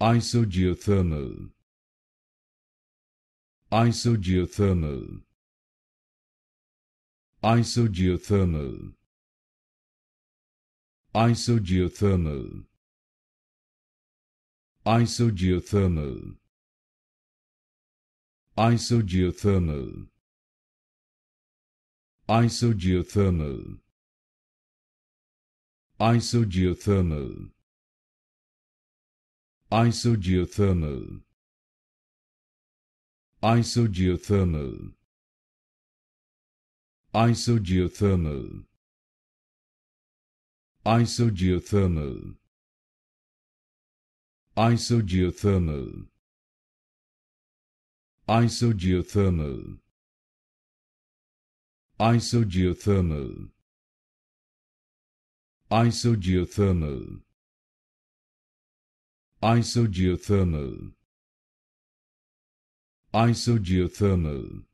Isogeothermal Isogeothermal Isogeothermal Isogeothermal Isogeothermal Isogeothermal Isogeothermal Isogeothermal Isogeothermal Isogeothermal Isogeothermal Isogeothermal Isogeothermal Isogeothermal Isogeothermal Isogeothermal Isogeothermal Isogeothermal